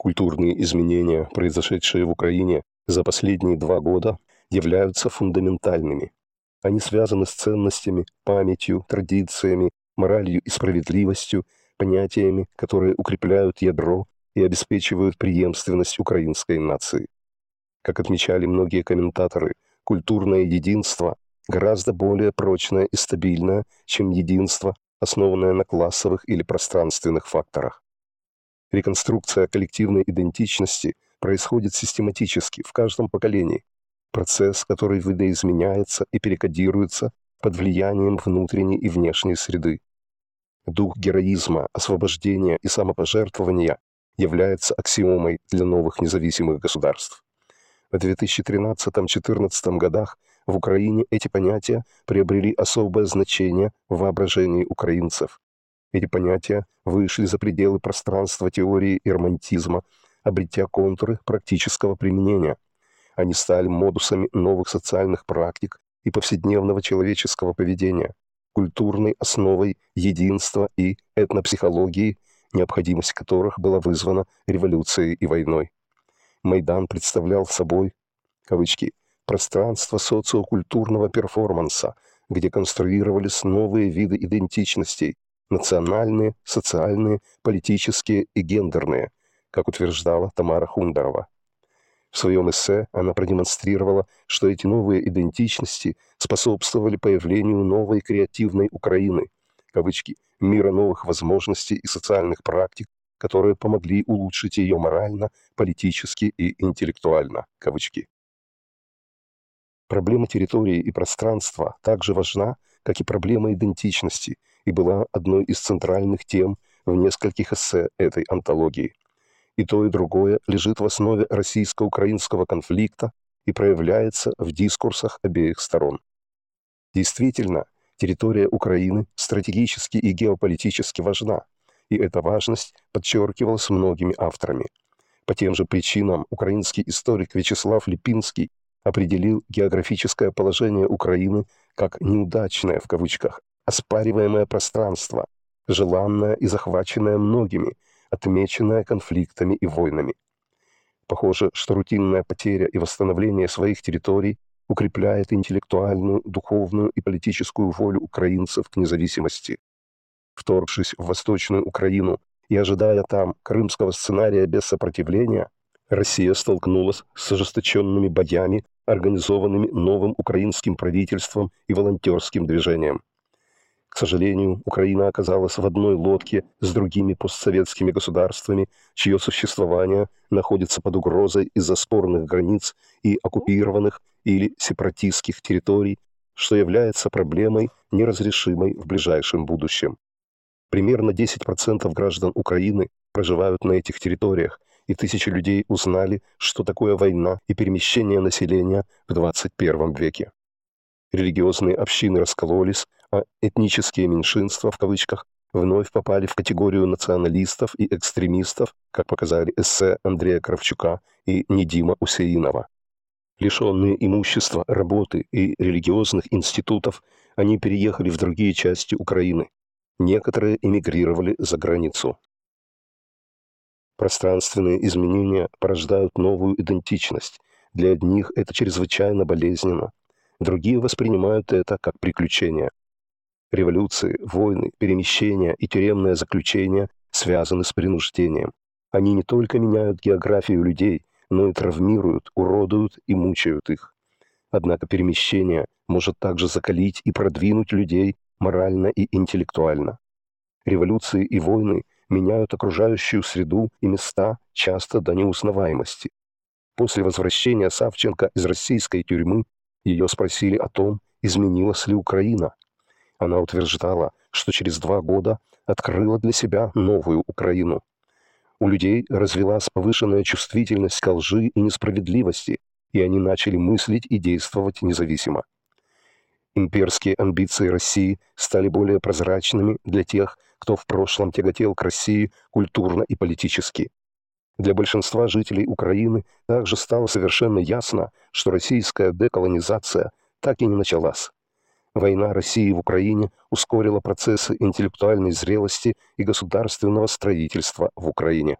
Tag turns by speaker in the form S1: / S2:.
S1: Культурные изменения, произошедшие в Украине за последние два года, являются фундаментальными. Они связаны с ценностями, памятью, традициями, моралью и справедливостью, понятиями, которые укрепляют ядро и обеспечивают преемственность украинской нации. Как отмечали многие комментаторы, культурное единство гораздо более прочное и стабильное, чем единство, основанное на классовых или пространственных факторах. Реконструкция коллективной идентичности происходит систематически в каждом поколении. Процесс, который видоизменяется и перекодируется под влиянием внутренней и внешней среды. Дух героизма, освобождения и самопожертвования является аксиомой для новых независимых государств. В 2013-2014 годах в Украине эти понятия приобрели особое значение в воображении украинцев. Эти понятия вышли за пределы пространства теории эрмантизма, обретя контуры практического применения. Они стали модусами новых социальных практик и повседневного человеческого поведения, культурной основой единства и этнопсихологии, необходимость которых была вызвана революцией и войной. Майдан представлял собой, кавычки, пространство социокультурного перформанса, где конструировались новые виды идентичностей, национальные, социальные, политические и гендерные, как утверждала Тамара Хундарова. В своем эссе она продемонстрировала, что эти новые идентичности способствовали появлению новой креативной Украины, кавычки, мира новых возможностей и социальных практик, которые помогли улучшить ее морально, политически и интеллектуально, кавычки. Проблема территории и пространства также важна, как и проблема идентичности – и была одной из центральных тем в нескольких эссе этой антологии. И то, и другое лежит в основе российско-украинского конфликта и проявляется в дискурсах обеих сторон. Действительно, территория Украины стратегически и геополитически важна, и эта важность подчеркивалась многими авторами. По тем же причинам украинский историк Вячеслав Липинский определил географическое положение Украины как «неудачное» в кавычках оспариваемое пространство, желанное и захваченное многими, отмеченное конфликтами и войнами. Похоже, что рутинная потеря и восстановление своих территорий укрепляет интеллектуальную, духовную и политическую волю украинцев к независимости. Вторгшись в Восточную Украину и ожидая там крымского сценария без сопротивления, Россия столкнулась с ожесточенными боями, организованными новым украинским правительством и волонтерским движением. К сожалению, Украина оказалась в одной лодке с другими постсоветскими государствами, чье существование находится под угрозой из-за спорных границ и оккупированных или сепаратистских территорий, что является проблемой, неразрешимой в ближайшем будущем. Примерно 10% граждан Украины проживают на этих территориях, и тысячи людей узнали, что такое война и перемещение населения в 21 веке. Религиозные общины раскололись, а, этнические меньшинства в кавычках вновь попали в категорию националистов и экстремистов, как показали эссе Андрея Кравчука и Недима Усеинова. Лишенные имущества, работы и религиозных институтов, они переехали в другие части Украины. Некоторые эмигрировали за границу. Пространственные изменения порождают новую идентичность. Для одних это чрезвычайно болезненно. Другие воспринимают это как приключение. Революции, войны, перемещения и тюремное заключение связаны с принуждением. Они не только меняют географию людей, но и травмируют, уродуют и мучают их. Однако перемещение может также закалить и продвинуть людей морально и интеллектуально. Революции и войны меняют окружающую среду и места часто до неузнаваемости. После возвращения Савченко из российской тюрьмы ее спросили о том, изменилась ли Украина, она утверждала, что через два года открыла для себя новую Украину. У людей развелась повышенная чувствительность к лжи и несправедливости, и они начали мыслить и действовать независимо. Имперские амбиции России стали более прозрачными для тех, кто в прошлом тяготел к России культурно и политически. Для большинства жителей Украины также стало совершенно ясно, что российская деколонизация так и не началась. Война России в Украине ускорила процессы интеллектуальной зрелости и государственного строительства в Украине.